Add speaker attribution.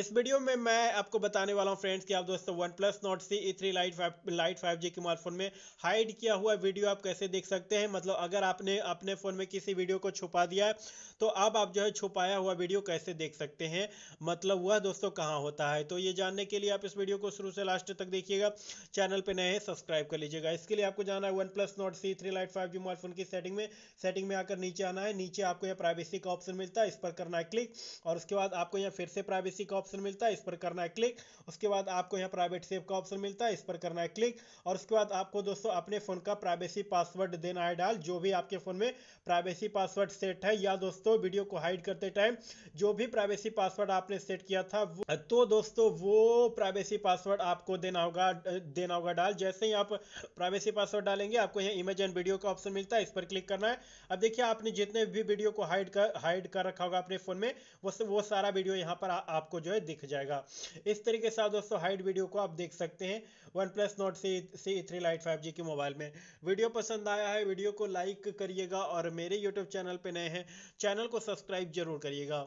Speaker 1: इस वीडियो में मैं आपको बताने वाला हूँ फ्रेंड्स कि आप दोस्तों OnePlus Nord C E three lite five lite five G के मोबाइल फ़ोन में हाइड किया हुआ वीडियो आप कैसे देख सकते हैं मतलब अगर आपने अपने फ़ोन में किसी वीडियो को छुपा दिया है तो अब आप जो है छुपाया हुआ वीडियो कैसे देख सकते हैं मतलब वह दोस्तों कहाँ होता है तो ये जानने के लिए आप इस वीडियो को शुरू से लास्ट तक देखिएगा चैनल पर नए हैं सब्सक्राइब कर लीजिएगा इसके लिए आपको जाना है OnePlus Nord C three lite five G mobile phone की सेटिंग में सेटिंग में आकर नीचे आना है नीचे आपको यह प्राइवेसी का ऑप्शन मिलता है इस पर करना है क्लिक और उसके बाद आपको यहाँ फिर से प्राइवेसी का ऑप्शन मिलता है इस पर करना है क्लिक उसके बाद आपको यहाँ प्राइवेट सेव का ऑप्शन मिलता है इस पर करना है क्लिक और उसके बाद आपको दोस्तों अपने फ़ोन का प्राइवेसी पासवर्ड देना है डाल जो भी आपके फ़ोन में प्राइवेसी पासवर्ड सेट है या दोस्तों वीडियो को हाइड करते टाइम जो भी प्राइवेसी पासवर्ड आपने सेट किया था तो दोस्तों वो प्राइवेसी पासवर्ड आपको देना होगा देना होगा डाल जैसे ही आप प्राइवेसी पासवर्ड डालेंगे आपको यहाँ इमेज एंड वीडियो का ऑप्शन मिलता है इस पर क्लिक करना है अब देखिए आपने जितने भी वीडियो को हाइड कर हाइड कर रखा होगा अपने फ़ोन में वो वो सारा वीडियो यहाँ पर आ, आपको जो जो है दिख जाएगा इस तरीके से आप दोस्तों हाइट वीडियो को आप देख सकते हैं OnePlus Nord C C three lite five G के मोबाइल में वीडियो पसंद आया है वीडियो को लाइक करिएगा और मेरे यूट्यूब चैनल पर नए हैं चैनल को सब्सक्राइब जरूर करिएगा